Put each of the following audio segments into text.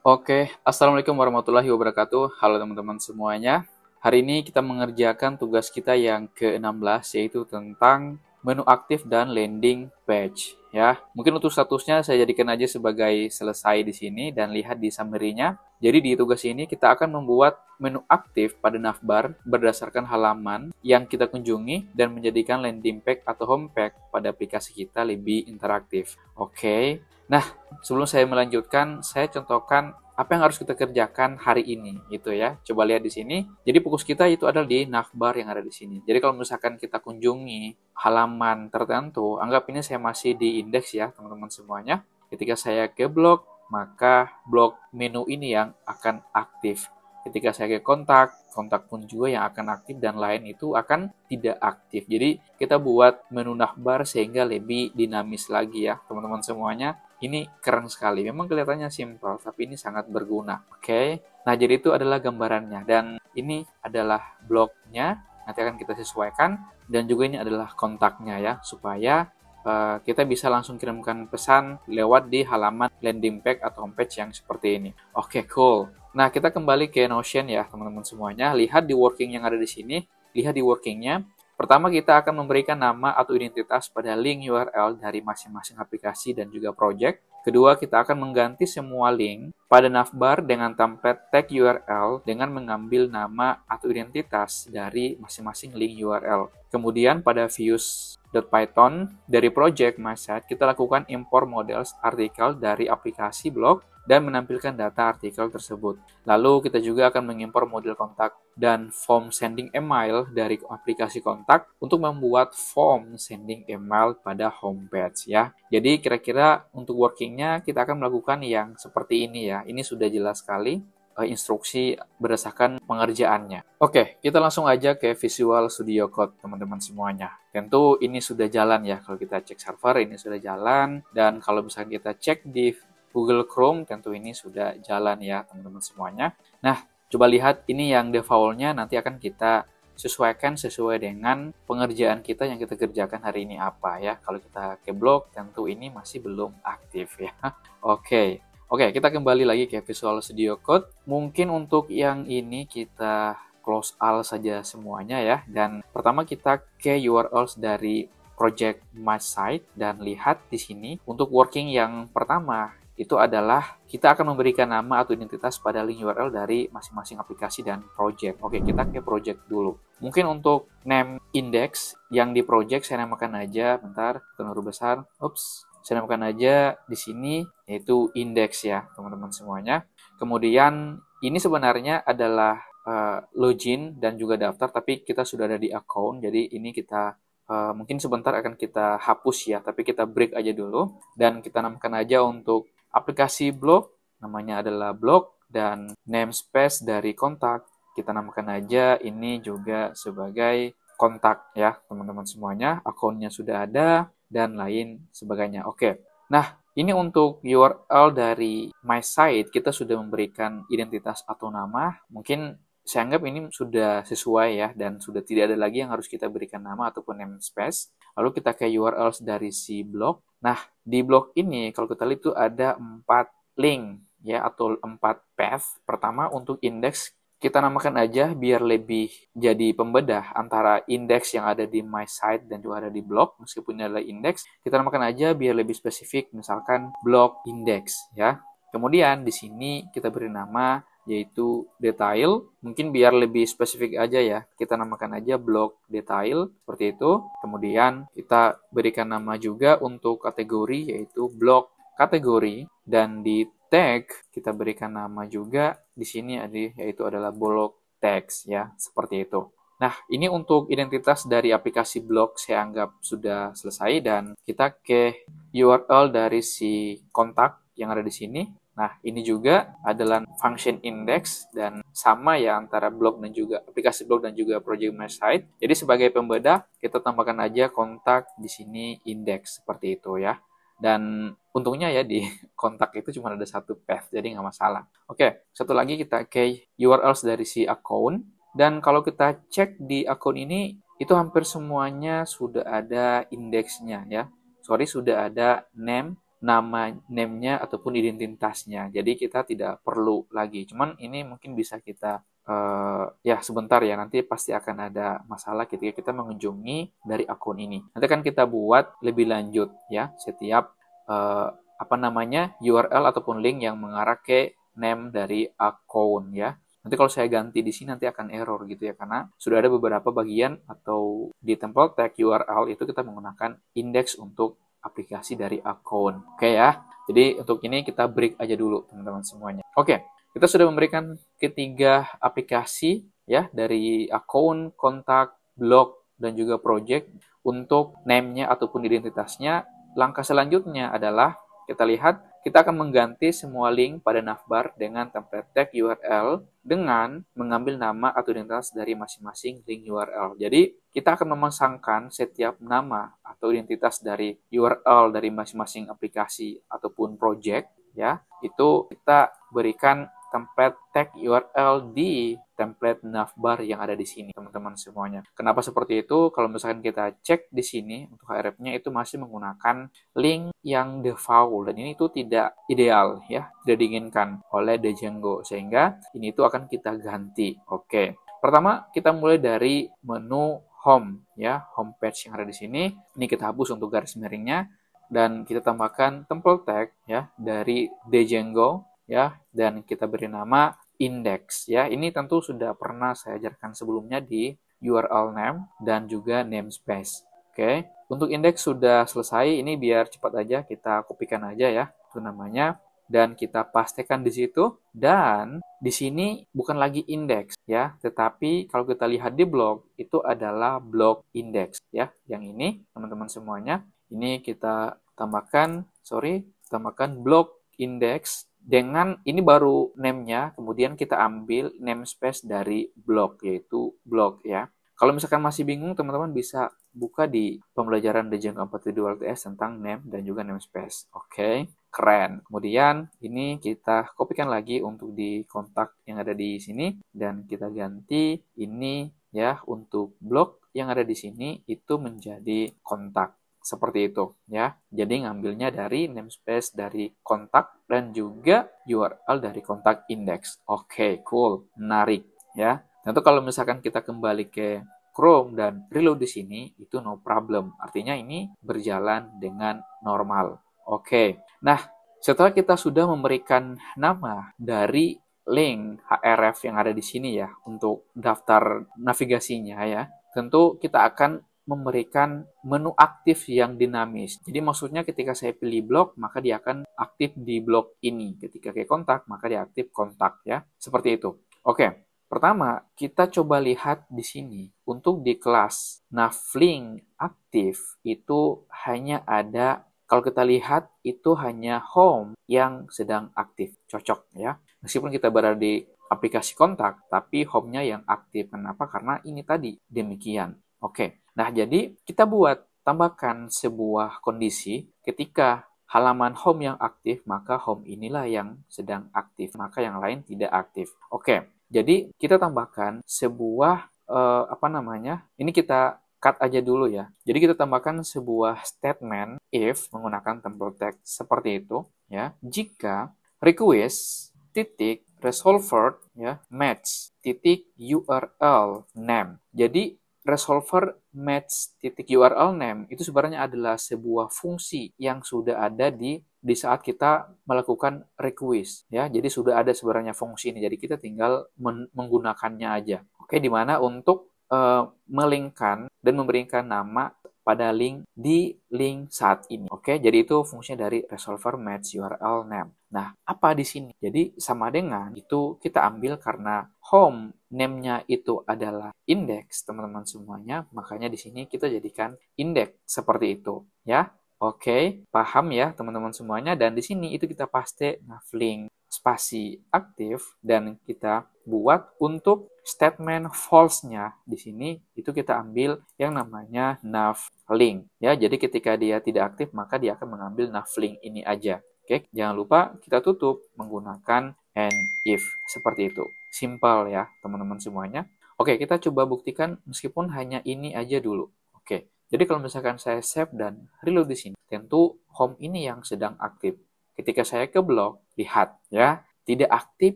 Oke, Assalamualaikum warahmatullahi wabarakatuh. Halo teman-teman semuanya. Hari ini kita mengerjakan tugas kita yang ke-16 yaitu tentang menu aktif dan landing page ya. Mungkin untuk statusnya saya jadikan aja sebagai selesai di sini dan lihat di summary-nya. Jadi di tugas ini kita akan membuat menu aktif pada navbar berdasarkan halaman yang kita kunjungi dan menjadikan landing page atau home page pada aplikasi kita lebih interaktif. Oke. Nah, sebelum saya melanjutkan, saya contohkan apa yang harus kita kerjakan hari ini gitu ya. Coba lihat di sini. Jadi fokus kita itu adalah di navbar yang ada di sini. Jadi kalau misalkan kita kunjungi halaman tertentu, anggap ini saya masih di indeks ya teman-teman semuanya. Ketika saya ke blog, maka blog menu ini yang akan aktif. Ketika saya ke kontak, kontak pun juga yang akan aktif dan lain itu akan tidak aktif. Jadi kita buat menu navbar sehingga lebih dinamis lagi ya teman-teman semuanya. Ini keren sekali. Memang kelihatannya simpel tapi ini sangat berguna. Oke. Okay? Nah, jadi itu adalah gambarannya dan ini adalah blognya. Nanti akan kita sesuaikan dan juga ini adalah kontaknya ya supaya Uh, kita bisa langsung kirimkan pesan lewat di halaman landing page atau homepage yang seperti ini. Oke, okay, cool. Nah, kita kembali ke Notion ya, teman-teman semuanya. Lihat di working yang ada di sini, lihat di workingnya. Pertama, kita akan memberikan nama atau identitas pada link URL dari masing-masing aplikasi dan juga project. Kedua, kita akan mengganti semua link pada navbar dengan template tag URL dengan mengambil nama atau identitas dari masing-masing link URL. Kemudian pada views.python dari project MySite, kita lakukan import models artikel dari aplikasi blog dan menampilkan data artikel tersebut. Lalu kita juga akan mengimpor model kontak dan form sending email dari aplikasi kontak untuk membuat form sending email pada homepage ya. Jadi kira-kira untuk workingnya kita akan melakukan yang seperti ini ya. Ini sudah jelas sekali eh, instruksi berdasarkan pengerjaannya. Oke, kita langsung aja ke Visual Studio Code teman-teman semuanya. Tentu ini sudah jalan ya, kalau kita cek server ini sudah jalan, dan kalau misalnya kita cek di Google Chrome tentu ini sudah jalan ya teman-teman semuanya. Nah, coba lihat ini yang defaultnya nanti akan kita sesuaikan sesuai dengan pengerjaan kita yang kita kerjakan hari ini apa ya. Kalau kita ke blog tentu ini masih belum aktif ya. Oke. Oke, kita kembali lagi ke Visual Studio Code. Mungkin untuk yang ini kita close all saja semuanya ya. Dan pertama kita ke URLs dari project my site dan lihat di sini untuk working yang pertama itu adalah kita akan memberikan nama atau identitas pada link URL dari masing-masing aplikasi dan project. Oke, kita ke project dulu. Mungkin untuk name index yang di project saya namakan aja, bentar, huruf besar. Ups, saya namakan aja di sini yaitu index ya, teman-teman semuanya. Kemudian ini sebenarnya adalah uh, login dan juga daftar, tapi kita sudah ada di account, jadi ini kita Uh, mungkin sebentar akan kita hapus ya, tapi kita break aja dulu dan kita namakan aja untuk aplikasi blog namanya adalah blog dan namespace dari kontak kita namakan aja ini juga sebagai kontak ya teman-teman semuanya akunnya sudah ada dan lain sebagainya oke nah ini untuk URL dari my site kita sudah memberikan identitas atau nama mungkin saya anggap ini sudah sesuai ya dan sudah tidak ada lagi yang harus kita berikan nama ataupun namespace. Lalu kita ke URL dari si blog. Nah, di blog ini kalau kita lihat tuh ada empat link ya atau empat path. Pertama untuk indeks kita namakan aja biar lebih jadi pembedah antara indeks yang ada di my site dan juga ada di blog meskipun ini adalah indeks kita namakan aja biar lebih spesifik misalkan blog index ya kemudian di sini kita beri nama yaitu detail. Mungkin biar lebih spesifik aja ya, kita namakan aja blog detail seperti itu. Kemudian kita berikan nama juga untuk kategori yaitu blog kategori dan di tag kita berikan nama juga di sini yaitu adalah blog tags ya, seperti itu. Nah, ini untuk identitas dari aplikasi blog saya anggap sudah selesai dan kita ke URL dari si kontak yang ada di sini. Nah, ini juga adalah function index dan sama ya antara blog dan juga aplikasi blog dan juga project website site. Jadi sebagai pembeda kita tambahkan aja kontak di sini index seperti itu ya. Dan untungnya ya di kontak itu cuma ada satu path, jadi nggak masalah. Oke, satu lagi kita ke URLs dari si account. Dan kalau kita cek di akun ini, itu hampir semuanya sudah ada indeksnya ya. Sorry, sudah ada name nama name-nya ataupun identitasnya. Jadi kita tidak perlu lagi. Cuman ini mungkin bisa kita uh, ya sebentar ya nanti pasti akan ada masalah ketika kita mengunjungi dari akun ini. Nanti akan kita buat lebih lanjut ya setiap uh, apa namanya URL ataupun link yang mengarah ke name dari akun ya. Nanti kalau saya ganti di sini nanti akan error gitu ya karena sudah ada beberapa bagian atau di template tag URL itu kita menggunakan index untuk aplikasi dari akun. Oke okay ya. Jadi untuk ini kita break aja dulu teman-teman semuanya. Oke, okay. kita sudah memberikan ketiga aplikasi ya dari akun, kontak, blog dan juga project untuk name-nya ataupun identitasnya. Langkah selanjutnya adalah kita lihat kita akan mengganti semua link pada navbar dengan template tag URL dengan mengambil nama atau identitas dari masing-masing link URL. Jadi kita akan memasangkan setiap nama atau identitas dari URL dari masing-masing aplikasi ataupun project ya itu kita berikan template tag URL di template navbar yang ada di sini teman-teman semuanya. Kenapa seperti itu? Kalau misalkan kita cek di sini untuk href-nya itu masih menggunakan link yang default dan ini itu tidak ideal ya, tidak diinginkan oleh Django sehingga ini itu akan kita ganti. Oke. Pertama kita mulai dari menu home ya home page yang ada di sini ini kita hapus untuk garis miringnya dan kita tambahkan template tag ya dari Django ya dan kita beri nama index ya ini tentu sudah pernah saya ajarkan sebelumnya di URL name dan juga namespace oke untuk index sudah selesai ini biar cepat aja kita kopikan aja ya itu namanya dan kita pastikan di situ dan di sini bukan lagi indeks ya tetapi kalau kita lihat di blog itu adalah blog indeks ya yang ini teman-teman semuanya ini kita tambahkan sorry tambahkan blog indeks dengan ini baru name-nya kemudian kita ambil namespace dari blog yaitu blog ya kalau misalkan masih bingung, teman-teman bisa buka di pembelajaran Django Junk Compatible LTS tentang name dan juga namespace. Oke. Okay? keren. Kemudian ini kita kopikan lagi untuk di kontak yang ada di sini dan kita ganti ini ya untuk blok yang ada di sini itu menjadi kontak seperti itu ya. Jadi ngambilnya dari namespace dari kontak dan juga URL dari kontak index. Oke, okay, cool. Menarik ya. Tentu nah, kalau misalkan kita kembali ke Chrome dan reload di sini itu no problem. Artinya ini berjalan dengan normal. Oke, nah setelah kita sudah memberikan nama dari link HRF yang ada di sini ya untuk daftar navigasinya ya, tentu kita akan memberikan menu aktif yang dinamis. Jadi maksudnya ketika saya pilih blog, maka dia akan aktif di blog ini. Ketika ke kontak, maka dia aktif kontak ya. Seperti itu. Oke. Pertama, kita coba lihat di sini. Untuk di kelas Navlink aktif itu hanya ada kalau kita lihat itu hanya home yang sedang aktif, cocok ya. Meskipun kita berada di aplikasi kontak, tapi home-nya yang aktif. Kenapa? Karena ini tadi demikian. Oke. Nah, jadi kita buat tambahkan sebuah kondisi ketika halaman home yang aktif, maka home inilah yang sedang aktif, maka yang lain tidak aktif. Oke. Jadi kita tambahkan sebuah eh, apa namanya? Ini kita cut aja dulu ya. Jadi kita tambahkan sebuah statement if menggunakan template tag seperti itu ya. Jika request titik resolver ya match titik URL name. Jadi resolver match titik URL name itu sebenarnya adalah sebuah fungsi yang sudah ada di di saat kita melakukan request ya jadi sudah ada sebenarnya fungsi ini jadi kita tinggal men menggunakannya aja oke di mana untuk uh, melingkan dan memberikan nama pada link di link saat ini. Oke, jadi itu fungsinya dari resolver match URL name. Nah, apa di sini? Jadi sama dengan itu kita ambil karena home name-nya itu adalah index, teman-teman semuanya. Makanya di sini kita jadikan index seperti itu, ya. Oke, paham ya teman-teman semuanya dan di sini itu kita paste link spasi aktif dan kita buat untuk statement false-nya di sini itu kita ambil yang namanya nav link ya. Jadi ketika dia tidak aktif maka dia akan mengambil nav link ini aja. Oke, jangan lupa kita tutup menggunakan and if seperti itu. Simple ya, teman-teman semuanya. Oke, kita coba buktikan meskipun hanya ini aja dulu. Oke. Jadi kalau misalkan saya save dan reload di sini, tentu home ini yang sedang aktif. Ketika saya ke blog, lihat ya, tidak aktif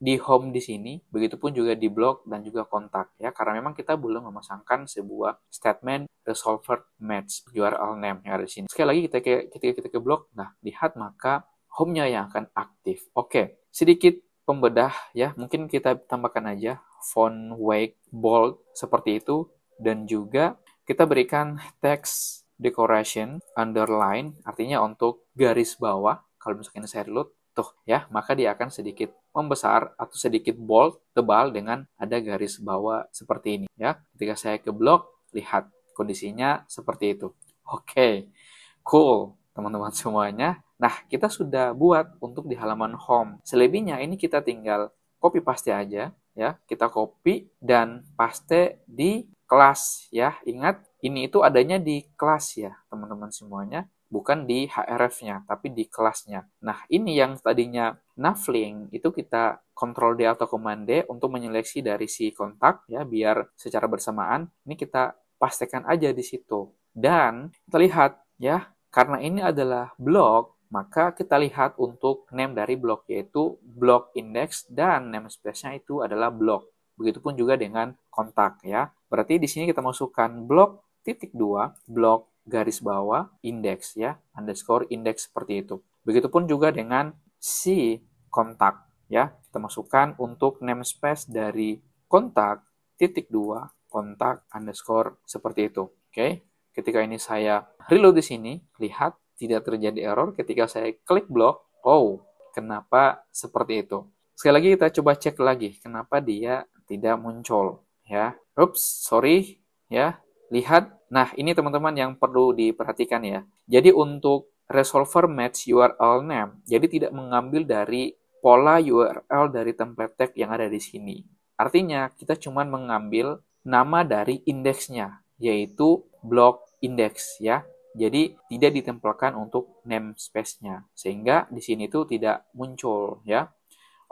di home di sini, begitupun juga di blog dan juga kontak ya, karena memang kita belum memasangkan sebuah statement resolver match URL name yang ada di sini. Sekali lagi kita ke, ketika kita ke blog, nah lihat maka home-nya yang akan aktif. Oke, sedikit pembedah ya, mungkin kita tambahkan aja font wake bold seperti itu dan juga kita berikan text decoration underline artinya untuk garis bawah kalau misalkan saya reload tuh ya, maka dia akan sedikit membesar atau sedikit bold, tebal dengan ada garis bawah seperti ini ya. Ketika saya ke blog lihat kondisinya seperti itu. Oke. Okay. Cool, teman-teman semuanya. Nah, kita sudah buat untuk di halaman home. Selebihnya ini kita tinggal copy paste aja ya. Kita copy dan paste di kelas ya. Ingat ini itu adanya di kelas ya, teman-teman semuanya bukan di HRF-nya, tapi di kelasnya. Nah, ini yang tadinya nafling itu kita kontrol D atau command D untuk menyeleksi dari si kontak ya biar secara bersamaan. Ini kita pastikan aja di situ. Dan kita lihat ya, karena ini adalah blok, maka kita lihat untuk name dari blok yaitu blok index dan namespace-nya itu adalah blok. Begitupun juga dengan kontak ya. Berarti di sini kita masukkan blok titik dua blok garis bawah index ya, underscore index seperti itu. Begitupun juga dengan si kontak ya. Kita masukkan untuk namespace dari kontak titik dua kontak underscore seperti itu. Oke, ketika ini saya reload di sini, lihat tidak terjadi error ketika saya klik blok. Oh, kenapa seperti itu? Sekali lagi kita coba cek lagi kenapa dia tidak muncul ya. Oops, sorry ya. Lihat, nah ini teman-teman yang perlu diperhatikan ya. Jadi untuk resolver match URL name, jadi tidak mengambil dari pola URL dari template tag yang ada di sini. Artinya kita cuma mengambil nama dari indeksnya, yaitu block index ya. Jadi tidak ditempelkan untuk namespace-nya, sehingga di sini itu tidak muncul ya.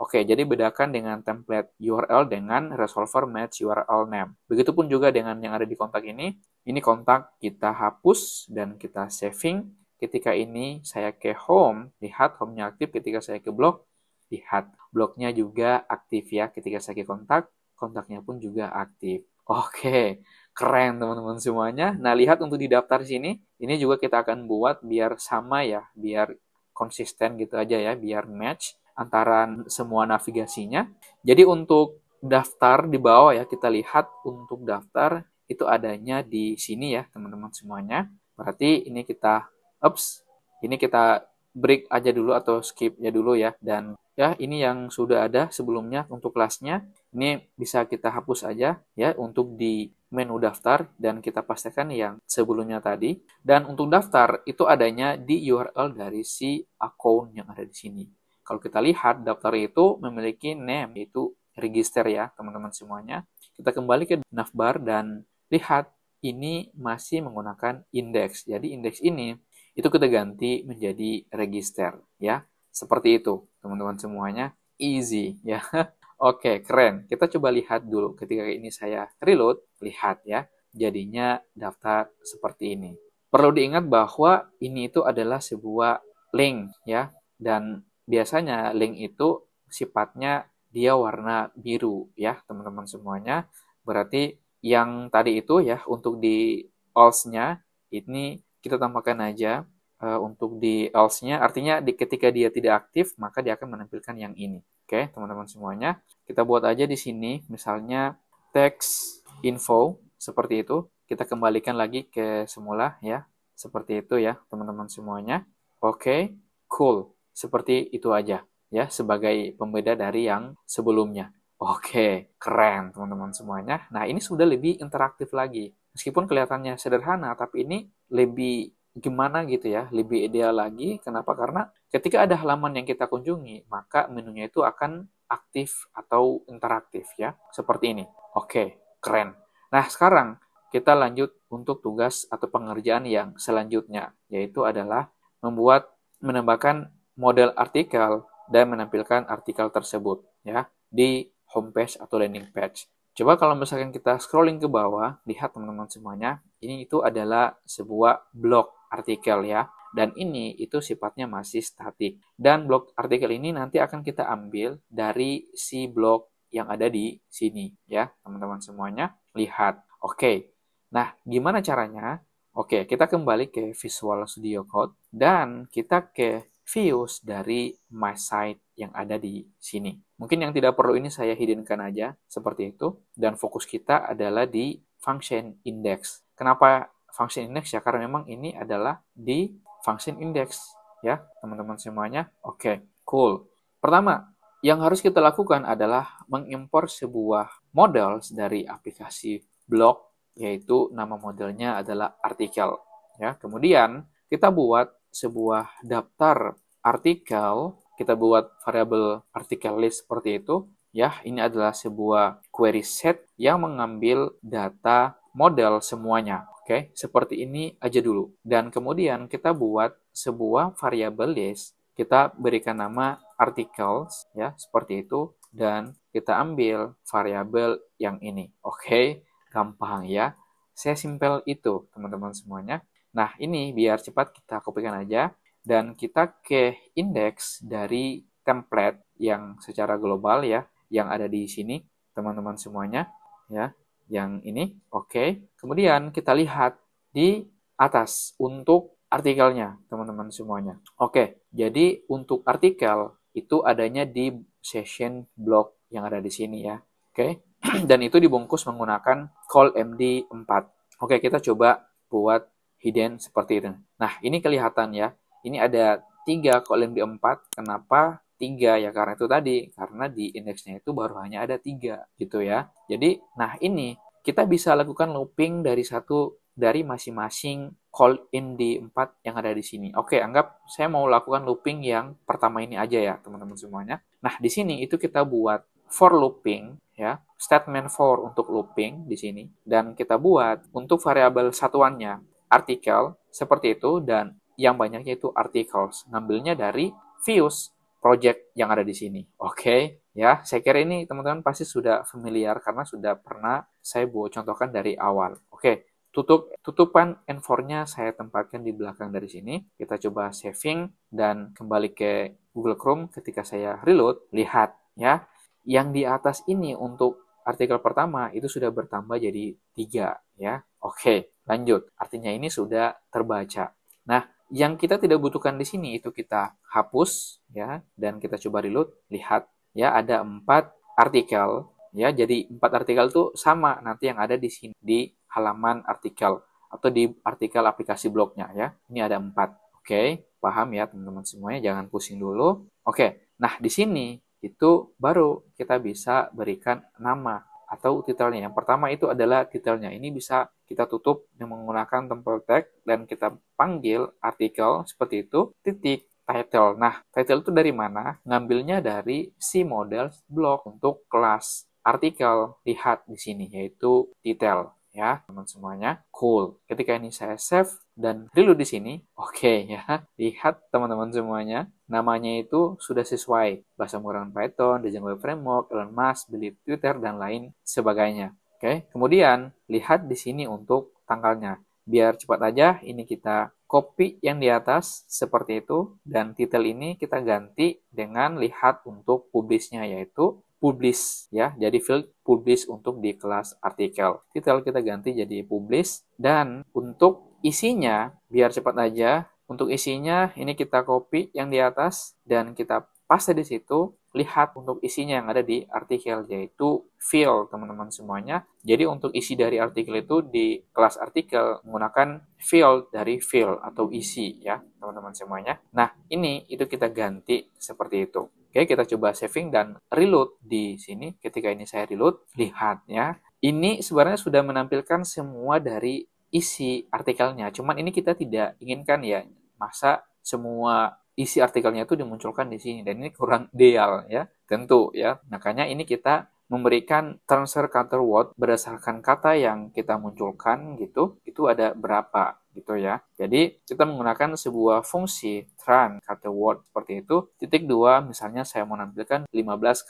Oke, jadi bedakan dengan template URL dengan resolver match URL name. Begitupun juga dengan yang ada di kontak ini. Ini kontak kita hapus dan kita saving. Ketika ini saya ke home, lihat home-nya aktif. Ketika saya ke blog, lihat blognya juga aktif ya. Ketika saya ke kontak, kontaknya pun juga aktif. Oke, keren teman-teman semuanya. Nah, lihat untuk di daftar sini, ini juga kita akan buat biar sama ya, biar konsisten gitu aja ya, biar match antara semua navigasinya. Jadi untuk daftar di bawah ya kita lihat untuk daftar itu adanya di sini ya teman-teman semuanya. Berarti ini kita ups, ini kita break aja dulu atau skip ya dulu ya dan ya ini yang sudah ada sebelumnya untuk kelasnya ini bisa kita hapus aja ya untuk di menu daftar dan kita pastikan yang sebelumnya tadi dan untuk daftar itu adanya di URL dari si akun yang ada di sini kalau kita lihat daftar itu memiliki name yaitu register ya teman-teman semuanya. Kita kembali ke navbar dan lihat ini masih menggunakan indeks. Jadi indeks ini itu kita ganti menjadi register ya. Seperti itu teman-teman semuanya. Easy ya. Oke, keren. Kita coba lihat dulu ketika ini saya reload, lihat ya. Jadinya daftar seperti ini. Perlu diingat bahwa ini itu adalah sebuah link ya dan biasanya link itu sifatnya dia warna biru ya teman-teman semuanya berarti yang tadi itu ya untuk di else-nya ini kita tambahkan aja uh, untuk di else-nya artinya di, ketika dia tidak aktif maka dia akan menampilkan yang ini oke teman-teman semuanya kita buat aja di sini misalnya text info seperti itu kita kembalikan lagi ke semula ya seperti itu ya teman-teman semuanya oke okay, cool seperti itu aja ya sebagai pembeda dari yang sebelumnya. Oke, keren teman-teman semuanya. Nah, ini sudah lebih interaktif lagi. Meskipun kelihatannya sederhana, tapi ini lebih gimana gitu ya, lebih ideal lagi. Kenapa? Karena ketika ada halaman yang kita kunjungi, maka menunya itu akan aktif atau interaktif ya, seperti ini. Oke, keren. Nah, sekarang kita lanjut untuk tugas atau pengerjaan yang selanjutnya, yaitu adalah membuat menambahkan model artikel dan menampilkan artikel tersebut ya di homepage atau landing page. Coba kalau misalkan kita scrolling ke bawah, lihat teman-teman semuanya, ini itu adalah sebuah blog artikel ya. Dan ini itu sifatnya masih statik. Dan blog artikel ini nanti akan kita ambil dari si blog yang ada di sini ya, teman-teman semuanya. Lihat. Oke. Nah, gimana caranya? Oke, kita kembali ke Visual Studio Code dan kita ke views dari my site yang ada di sini. Mungkin yang tidak perlu ini saya hidinkan aja seperti itu dan fokus kita adalah di function index. Kenapa function index ya? Karena memang ini adalah di function index ya, teman-teman semuanya. Oke, okay, cool. Pertama, yang harus kita lakukan adalah mengimpor sebuah model dari aplikasi blog yaitu nama modelnya adalah artikel ya kemudian kita buat sebuah daftar artikel, kita buat variabel artikel list seperti itu, ya ini adalah sebuah query set yang mengambil data model semuanya. Oke, okay? seperti ini aja dulu. Dan kemudian kita buat sebuah variabel list. Kita berikan nama articles ya, seperti itu dan kita ambil variabel yang ini. Oke, okay? gampang ya. Saya simpel itu, teman-teman semuanya. Nah, ini biar cepat kita kopikan aja dan kita ke indeks dari template yang secara global ya yang ada di sini teman-teman semuanya ya yang ini oke okay. kemudian kita lihat di atas untuk artikelnya teman-teman semuanya oke okay. jadi untuk artikel itu adanya di session block yang ada di sini ya oke okay. dan itu dibungkus menggunakan call MD 4 oke okay, kita coba buat hidden seperti itu nah ini kelihatan ya ini ada tiga kolom di empat. Kenapa tiga? Ya karena itu tadi, karena di indeksnya itu baru hanya ada tiga, gitu ya. Jadi, nah ini kita bisa lakukan looping dari satu dari masing-masing call in di empat yang ada di sini. Oke, anggap saya mau lakukan looping yang pertama ini aja ya, teman-teman semuanya. Nah, di sini itu kita buat for looping ya, statement for untuk looping di sini dan kita buat untuk variabel satuannya artikel seperti itu dan yang banyaknya itu articles. Ngambilnya dari views project yang ada di sini. Oke, okay? ya. Saya kira ini teman-teman pasti sudah familiar karena sudah pernah saya buat contohkan dari awal. Oke, okay. tutup tutupan N4-nya saya tempatkan di belakang dari sini. Kita coba saving dan kembali ke Google Chrome ketika saya reload, lihat ya. Yang di atas ini untuk artikel pertama itu sudah bertambah jadi tiga ya. Oke, okay. lanjut. Artinya ini sudah terbaca. Nah, yang kita tidak butuhkan di sini itu kita hapus ya dan kita coba reload lihat ya ada empat artikel ya jadi empat artikel itu sama nanti yang ada di sini di halaman artikel atau di artikel aplikasi blognya ya ini ada empat oke paham ya teman-teman semuanya jangan pusing dulu oke nah di sini itu baru kita bisa berikan nama atau titelnya. Yang pertama itu adalah titelnya. Ini bisa kita tutup dengan menggunakan tombol tag dan kita panggil artikel seperti itu titik title. Nah, title itu dari mana? Ngambilnya dari si model blog untuk kelas artikel. Lihat di sini yaitu title ya teman semuanya cool ketika ini saya save dan reload di sini oke okay, ya lihat teman-teman semuanya namanya itu sudah sesuai bahasa menggunakan Python, Django web framework, Elon Musk, beli Twitter dan lain sebagainya. Oke, kemudian lihat di sini untuk tanggalnya. Biar cepat aja, ini kita copy yang di atas seperti itu dan title ini kita ganti dengan lihat untuk publisnya yaitu publish ya. Jadi field publish untuk di kelas artikel. Title kita ganti jadi publish dan untuk isinya biar cepat aja untuk isinya, ini kita copy yang di atas dan kita paste di situ. Lihat untuk isinya yang ada di artikel, yaitu fill, teman-teman semuanya. Jadi untuk isi dari artikel itu di kelas artikel menggunakan fill dari fill atau isi ya, teman-teman semuanya. Nah, ini itu kita ganti seperti itu. Oke, kita coba saving dan reload di sini. Ketika ini saya reload, lihat ya. Ini sebenarnya sudah menampilkan semua dari isi artikelnya. Cuman ini kita tidak inginkan ya masa semua isi artikelnya itu dimunculkan di sini dan ini kurang ideal ya tentu ya makanya ini kita memberikan transfer counter word berdasarkan kata yang kita munculkan gitu itu ada berapa gitu ya jadi kita menggunakan sebuah fungsi trans counter word seperti itu titik dua misalnya saya menampilkan 15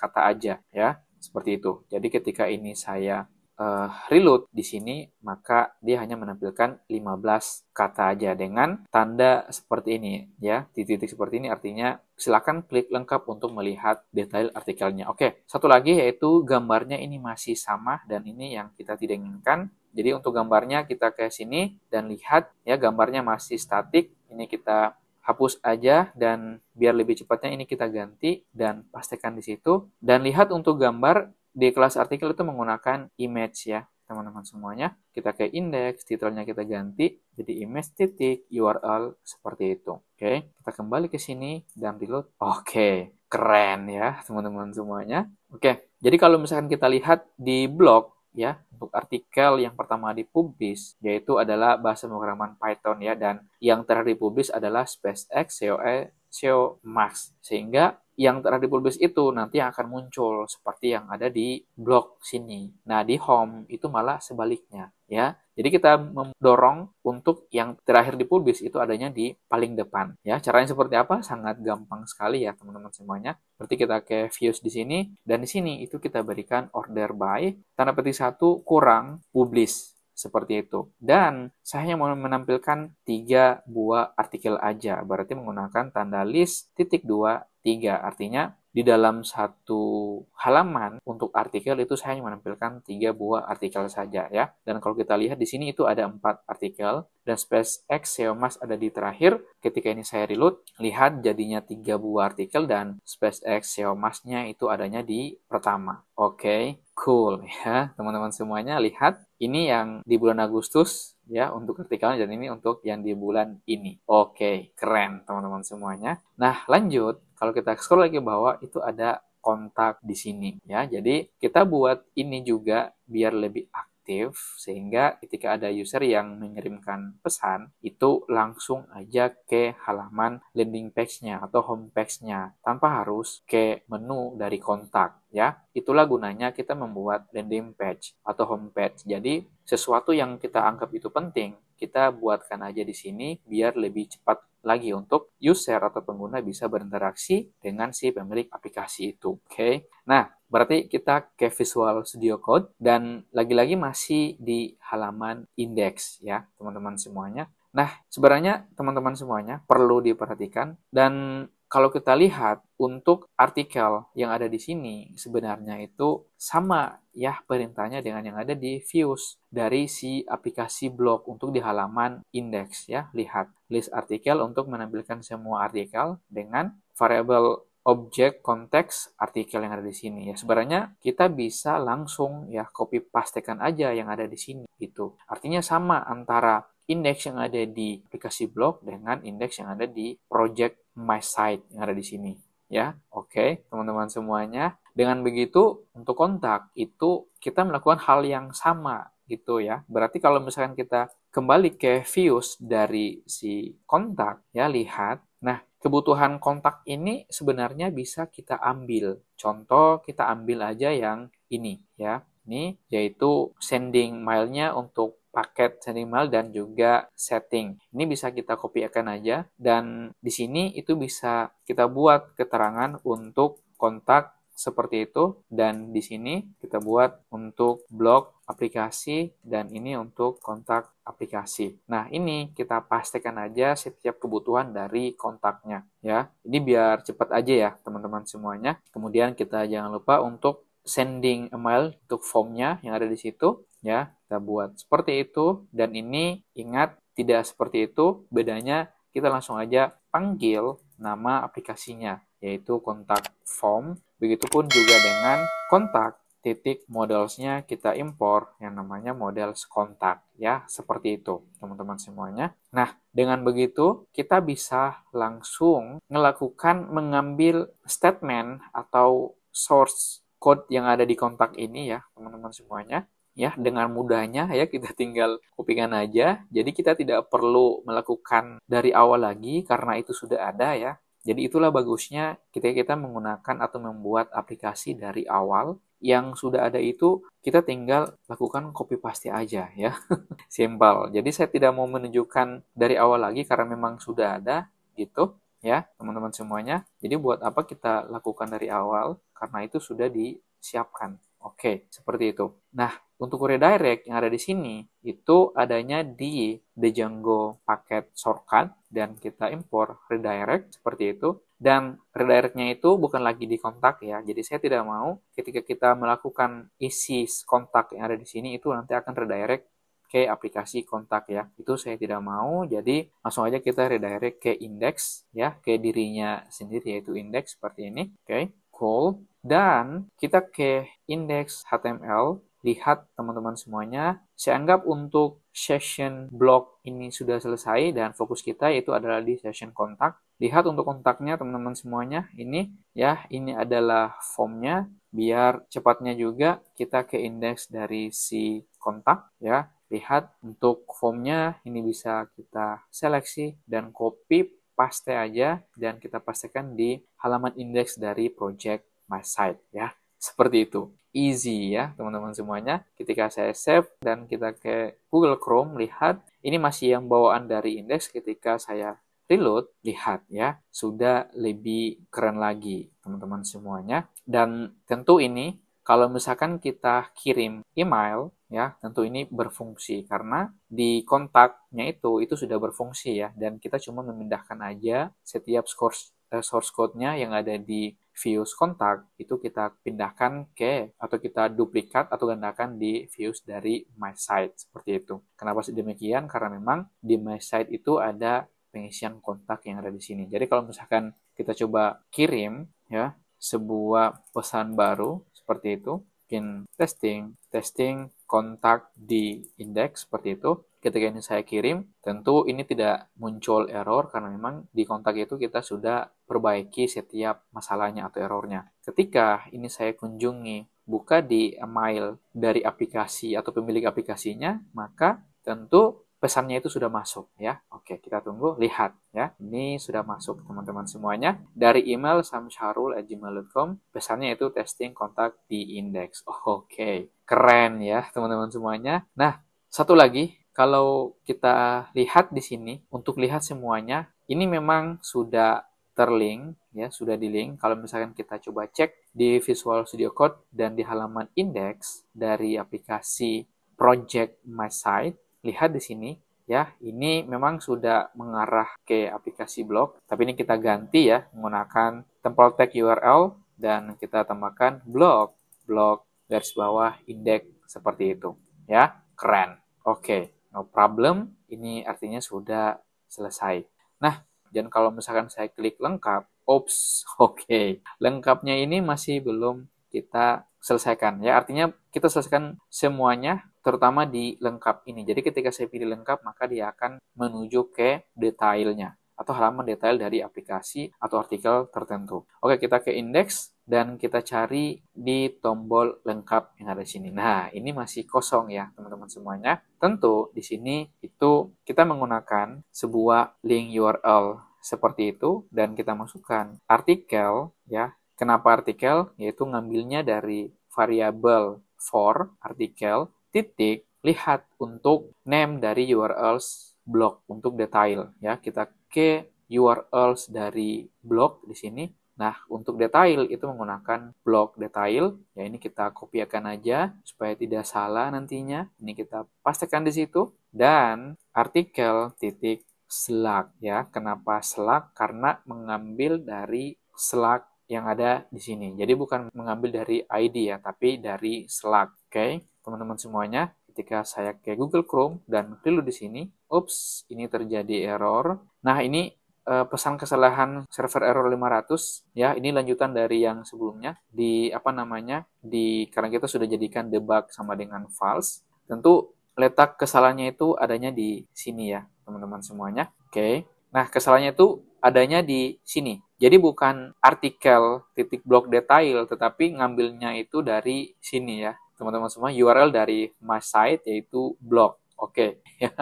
kata aja ya seperti itu jadi ketika ini saya uh, reload di sini, maka dia hanya menampilkan 15 kata aja dengan tanda seperti ini ya. Titik-titik seperti ini artinya silakan klik lengkap untuk melihat detail artikelnya. Oke, satu lagi yaitu gambarnya ini masih sama dan ini yang kita tidak inginkan. Jadi untuk gambarnya kita ke sini dan lihat ya gambarnya masih statik. Ini kita hapus aja dan biar lebih cepatnya ini kita ganti dan pastikan di situ dan lihat untuk gambar di kelas artikel itu menggunakan image ya teman-teman semuanya. Kita ke index, titelnya kita ganti jadi image titik URL seperti itu. Oke, okay. kita kembali ke sini dan reload. Oke, okay. keren ya teman-teman semuanya. Oke, okay. jadi kalau misalkan kita lihat di blog ya untuk artikel yang pertama dipublish yaitu adalah bahasa pemrograman Python ya dan yang terakhir dipublish adalah SpaceX COE SEO Max sehingga yang telah dipublish itu nanti akan muncul seperti yang ada di blog sini. Nah, di home itu malah sebaliknya ya. Jadi kita mendorong untuk yang terakhir dipublish itu adanya di paling depan ya. Caranya seperti apa? Sangat gampang sekali ya teman-teman semuanya. Berarti kita ke views di sini dan di sini itu kita berikan order by tanda petik satu kurang publish seperti itu. Dan saya hanya mau menampilkan tiga buah artikel aja, berarti menggunakan tanda list titik dua tiga. Artinya di dalam satu halaman untuk artikel itu saya hanya menampilkan tiga buah artikel saja ya. Dan kalau kita lihat di sini itu ada empat artikel dan SpaceX Xeomas ada di terakhir. Ketika ini saya reload, lihat jadinya tiga buah artikel dan SpaceX Xeomasnya itu adanya di pertama. Oke, okay cool ya teman-teman semuanya lihat ini yang di bulan Agustus ya untuk artikelnya dan ini untuk yang di bulan ini. Oke, keren teman-teman semuanya. Nah, lanjut kalau kita scroll lagi bawah itu ada kontak di sini ya. Jadi kita buat ini juga biar lebih aktif sehingga ketika ada user yang mengirimkan pesan itu langsung aja ke halaman landing page-nya atau home page-nya tanpa harus ke menu dari kontak ya itulah gunanya kita membuat landing page atau home page jadi sesuatu yang kita anggap itu penting kita buatkan aja di sini biar lebih cepat lagi untuk user atau pengguna bisa berinteraksi dengan si pemilik aplikasi itu oke okay? nah berarti kita ke Visual Studio Code dan lagi-lagi masih di halaman index ya teman-teman semuanya nah sebenarnya teman-teman semuanya perlu diperhatikan dan kalau kita lihat untuk artikel yang ada di sini sebenarnya itu sama ya perintahnya dengan yang ada di views dari si aplikasi blog untuk di halaman index ya. Lihat list artikel untuk menampilkan semua artikel dengan variable objek konteks artikel yang ada di sini ya sebenarnya kita bisa langsung ya copy pastekan aja yang ada di sini itu artinya sama antara indeks yang ada di aplikasi blog dengan indeks yang ada di project my site yang ada di sini ya. Oke, okay, teman-teman semuanya. Dengan begitu untuk kontak itu kita melakukan hal yang sama gitu ya. Berarti kalau misalkan kita kembali ke views dari si kontak ya lihat. Nah, kebutuhan kontak ini sebenarnya bisa kita ambil. Contoh kita ambil aja yang ini ya. Ini yaitu sending mailnya untuk paket animal dan juga setting. Ini bisa kita copy akan aja dan di sini itu bisa kita buat keterangan untuk kontak seperti itu dan di sini kita buat untuk blog aplikasi dan ini untuk kontak aplikasi. Nah, ini kita pastikan aja setiap kebutuhan dari kontaknya ya. Ini biar cepat aja ya, teman-teman semuanya. Kemudian kita jangan lupa untuk sending email untuk formnya yang ada di situ ya kita buat seperti itu dan ini ingat tidak seperti itu bedanya kita langsung aja panggil nama aplikasinya yaitu kontak form begitupun juga dengan kontak titik modelsnya kita impor yang namanya model kontak ya seperti itu teman-teman semuanya nah dengan begitu kita bisa langsung melakukan mengambil statement atau source code yang ada di kontak ini ya teman-teman semuanya ya dengan mudahnya ya kita tinggal kupingan aja jadi kita tidak perlu melakukan dari awal lagi karena itu sudah ada ya jadi itulah bagusnya kita kita menggunakan atau membuat aplikasi dari awal yang sudah ada itu kita tinggal lakukan copy paste aja ya simple jadi saya tidak mau menunjukkan dari awal lagi karena memang sudah ada gitu ya teman-teman semuanya. Jadi buat apa kita lakukan dari awal? Karena itu sudah disiapkan. Oke, seperti itu. Nah, untuk redirect yang ada di sini itu adanya di the Django paket shortcut dan kita impor redirect seperti itu dan redirectnya itu bukan lagi di kontak ya. Jadi saya tidak mau ketika kita melakukan isi kontak yang ada di sini itu nanti akan redirect pakai aplikasi kontak ya. Itu saya tidak mau, jadi langsung aja kita redirect ke index ya, ke dirinya sendiri yaitu index seperti ini. Oke, okay. cool. Dan kita ke index HTML, lihat teman-teman semuanya. Saya anggap untuk session block ini sudah selesai dan fokus kita yaitu adalah di session kontak. Lihat untuk kontaknya teman-teman semuanya ini ya ini adalah formnya biar cepatnya juga kita ke index dari si kontak ya lihat untuk formnya ini bisa kita seleksi dan copy paste aja dan kita pastikan di halaman indeks dari project my site ya seperti itu easy ya teman-teman semuanya ketika saya save dan kita ke Google Chrome lihat ini masih yang bawaan dari indeks ketika saya reload, lihat ya, sudah lebih keren lagi teman-teman semuanya. Dan tentu ini kalau misalkan kita kirim email ya tentu ini berfungsi karena di kontaknya itu itu sudah berfungsi ya dan kita cuma memindahkan aja setiap source eh, source code-nya yang ada di views kontak itu kita pindahkan ke atau kita duplikat atau gandakan di views dari my site seperti itu. Kenapa demikian? Karena memang di my site itu ada pengisian kontak yang ada di sini. Jadi kalau misalkan kita coba kirim ya sebuah pesan baru seperti itu, mungkin testing, testing kontak di indeks seperti itu. Ketika ini saya kirim, tentu ini tidak muncul error karena memang di kontak itu kita sudah perbaiki setiap masalahnya atau errornya. Ketika ini saya kunjungi, buka di email dari aplikasi atau pemilik aplikasinya, maka tentu pesannya itu sudah masuk ya. Oke, kita tunggu lihat ya. Ini sudah masuk teman-teman semuanya dari email samsharul@gmail.com. Pesannya itu testing kontak di index. Oke, keren ya teman-teman semuanya. Nah, satu lagi kalau kita lihat di sini untuk lihat semuanya, ini memang sudah terlink ya sudah di link kalau misalkan kita coba cek di Visual Studio Code dan di halaman index dari aplikasi project my site lihat di sini ya ini memang sudah mengarah ke aplikasi blog tapi ini kita ganti ya menggunakan tempel tag URL dan kita tambahkan blog blog garis bawah indeks seperti itu ya keren oke okay, no problem ini artinya sudah selesai nah dan kalau misalkan saya klik lengkap ops oke okay. lengkapnya ini masih belum kita selesaikan ya artinya kita selesaikan semuanya terutama di lengkap ini. Jadi ketika saya pilih lengkap, maka dia akan menuju ke detailnya atau halaman detail dari aplikasi atau artikel tertentu. Oke, kita ke indeks dan kita cari di tombol lengkap yang ada di sini. Nah, ini masih kosong ya, teman-teman semuanya. Tentu di sini itu kita menggunakan sebuah link URL seperti itu dan kita masukkan artikel ya. Kenapa artikel? Yaitu ngambilnya dari variabel for artikel titik lihat untuk name dari URLs blog untuk detail ya kita ke URLs dari blog di sini Nah, untuk detail itu menggunakan blog detail. Ya, ini kita kopiakan aja supaya tidak salah nantinya. Ini kita pastikan di situ. Dan artikel titik slug ya. Kenapa slug? Karena mengambil dari slug yang ada di sini. Jadi bukan mengambil dari ID ya, tapi dari slug. Oke. Okay? teman-teman semuanya, ketika saya ke Google Chrome dan klik di sini, ups, ini terjadi error. Nah, ini eh, pesan kesalahan server error 500 ya ini lanjutan dari yang sebelumnya di apa namanya di karena kita sudah jadikan debug sama dengan false tentu letak kesalahannya itu adanya di sini ya teman-teman semuanya oke okay. nah kesalahannya itu adanya di sini jadi bukan artikel titik blog detail tetapi ngambilnya itu dari sini ya teman-teman semua URL dari my site yaitu blog. Oke, okay.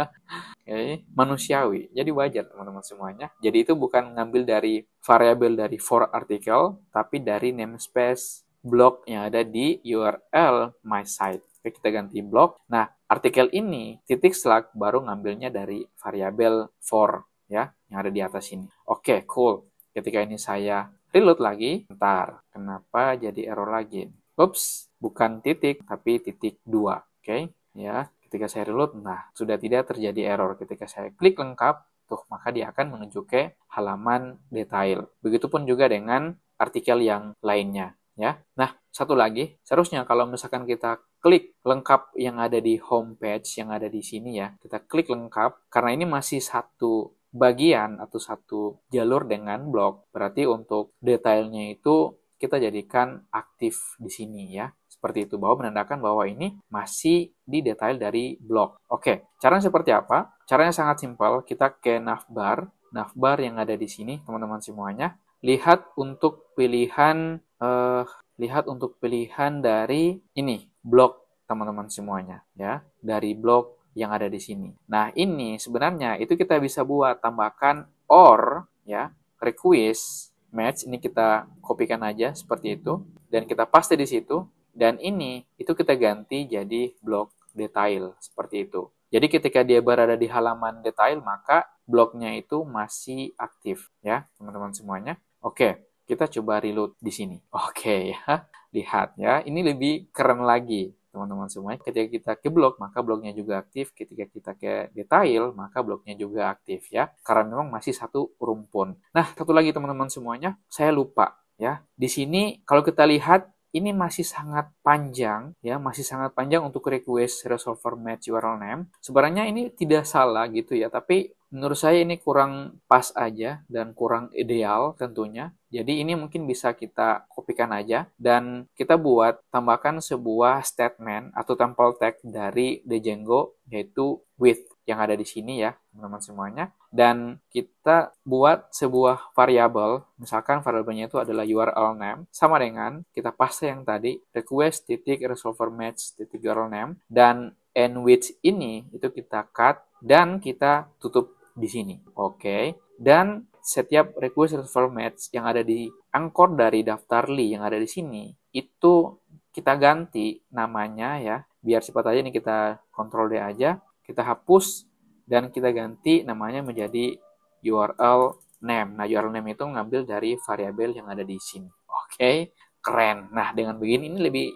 okay. manusiawi. Jadi wajar teman-teman semuanya. Jadi itu bukan ngambil dari variabel dari for artikel, tapi dari namespace blog yang ada di URL my site. Oke, kita ganti blog. Nah, artikel ini titik slug baru ngambilnya dari variabel for ya yang ada di atas ini. Oke, okay, cool. Ketika ini saya reload lagi, ntar kenapa jadi error lagi? Oops, bukan titik tapi titik dua oke okay? ya ketika saya reload nah sudah tidak terjadi error ketika saya klik lengkap tuh maka dia akan menuju ke halaman detail begitupun juga dengan artikel yang lainnya ya nah satu lagi seharusnya kalau misalkan kita klik lengkap yang ada di homepage yang ada di sini ya kita klik lengkap karena ini masih satu bagian atau satu jalur dengan blog, berarti untuk detailnya itu kita jadikan aktif di sini ya seperti itu, bahwa menandakan bahwa ini masih di detail dari blog. Oke, caranya seperti apa? Caranya sangat simpel, kita ke navbar, navbar yang ada di sini, teman-teman semuanya. Lihat untuk pilihan, eh, lihat untuk pilihan dari ini, blog, teman-teman semuanya ya dari blog yang ada di sini. Nah, ini sebenarnya itu kita bisa buat tambahkan or ya request match ini kita kopikan aja seperti itu dan kita paste di situ dan ini itu kita ganti jadi blok detail seperti itu. Jadi ketika dia berada di halaman detail maka bloknya itu masih aktif ya teman-teman semuanya. Oke, kita coba reload di sini. Oke ya. Lihat ya, ini lebih keren lagi teman-teman semuanya. Ketika kita ke blok maka bloknya juga aktif, ketika kita ke detail maka bloknya juga aktif ya. Karena memang masih satu rumpun. Nah, satu lagi teman-teman semuanya, saya lupa ya. Di sini kalau kita lihat ini masih sangat panjang ya masih sangat panjang untuk request resolver match URL name sebenarnya ini tidak salah gitu ya tapi menurut saya ini kurang pas aja dan kurang ideal tentunya jadi ini mungkin bisa kita kopikan aja dan kita buat tambahkan sebuah statement atau tempel tag dari Django yaitu with yang ada di sini ya, teman-teman semuanya. Dan kita buat sebuah variabel, misalkan variabelnya itu adalah URL name, sama dengan kita paste yang tadi, request titik resolver match titik URL name, dan end which ini itu kita cut dan kita tutup di sini. Oke. Okay. Dan setiap request resolver match yang ada di anchor dari daftar li yang ada di sini itu kita ganti namanya ya biar cepat aja ini kita kontrol D aja kita hapus dan kita ganti namanya menjadi URL name. Nah, URL name itu ngambil dari variabel yang ada di sini. Oke, okay? keren. Nah, dengan begini ini lebih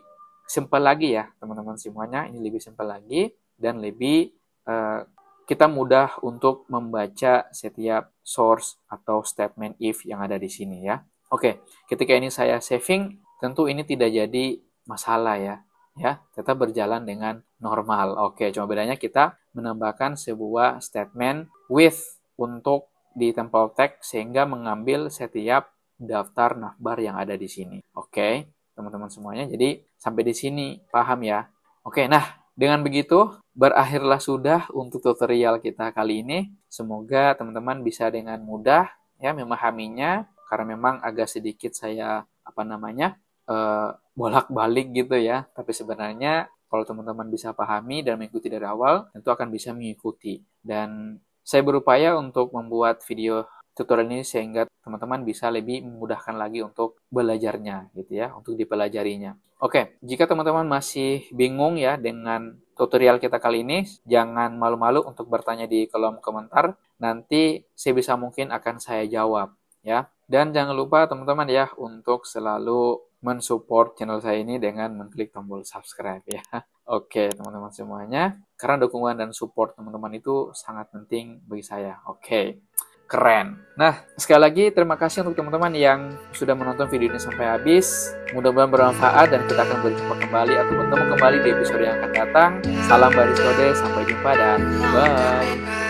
simpel lagi ya, teman-teman semuanya. Ini lebih simpel lagi dan lebih uh, kita mudah untuk membaca setiap source atau statement if yang ada di sini ya. Oke, okay. ketika ini saya saving, tentu ini tidak jadi masalah ya. Ya, tetap berjalan dengan normal. Oke, okay. cuma bedanya kita menambahkan sebuah statement with untuk di tempel tag sehingga mengambil setiap daftar navbar yang ada di sini. Oke, okay, teman-teman semuanya. Jadi sampai di sini paham ya. Oke, okay, nah dengan begitu berakhirlah sudah untuk tutorial kita kali ini. Semoga teman-teman bisa dengan mudah ya memahaminya karena memang agak sedikit saya apa namanya uh, bolak-balik gitu ya. Tapi sebenarnya kalau teman-teman bisa pahami dan mengikuti dari awal, tentu akan bisa mengikuti. Dan saya berupaya untuk membuat video tutorial ini sehingga teman-teman bisa lebih memudahkan lagi untuk belajarnya gitu ya, untuk dipelajarinya. Oke, jika teman-teman masih bingung ya dengan tutorial kita kali ini, jangan malu-malu untuk bertanya di kolom komentar. Nanti saya bisa mungkin akan saya jawab ya. Dan jangan lupa teman-teman ya untuk selalu mensupport channel saya ini dengan mengklik tombol subscribe ya. Oke, teman-teman semuanya, karena dukungan dan support teman-teman itu sangat penting bagi saya. Oke. Keren. Nah, sekali lagi terima kasih untuk teman-teman yang sudah menonton video ini sampai habis. Mudah-mudahan bermanfaat dan kita akan berjumpa kembali atau bertemu kembali di episode yang akan datang. Salam baris kode, sampai jumpa dan bye.